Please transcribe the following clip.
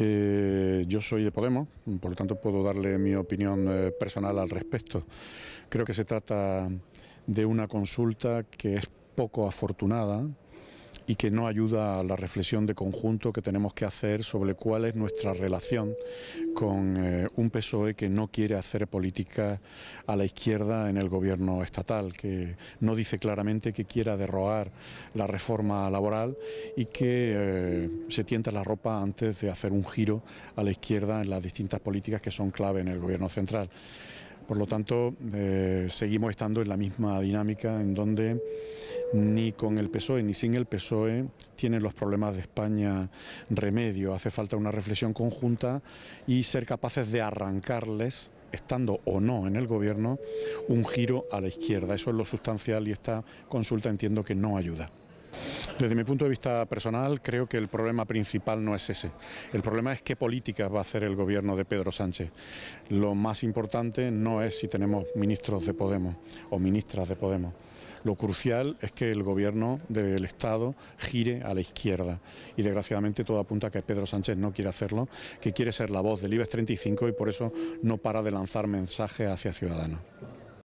Eh, yo soy de Podemos, por lo tanto puedo darle mi opinión eh, personal al respecto. Creo que se trata de una consulta que es poco afortunada, y que no ayuda a la reflexión de conjunto que tenemos que hacer sobre cuál es nuestra relación con eh, un PSOE que no quiere hacer política a la izquierda en el gobierno estatal, que no dice claramente que quiera derrogar la reforma laboral y que eh, se tienta la ropa antes de hacer un giro a la izquierda en las distintas políticas que son clave en el gobierno central. Por lo tanto, eh, seguimos estando en la misma dinámica en donde ni con el PSOE ni sin el PSOE tienen los problemas de España remedio. Hace falta una reflexión conjunta y ser capaces de arrancarles estando o no en el gobierno, un giro a la izquierda. Eso es lo sustancial y esta consulta entiendo que no ayuda. Desde mi punto de vista personal, creo que el problema principal no es ese. El problema es qué políticas va a hacer el gobierno de Pedro Sánchez. Lo más importante no es si tenemos ministros de Podemos o ministras de Podemos. Lo crucial es que el gobierno del Estado gire a la izquierda. Y desgraciadamente todo apunta a que Pedro Sánchez no quiere hacerlo, que quiere ser la voz del IBEX 35 y por eso no para de lanzar mensajes hacia Ciudadanos.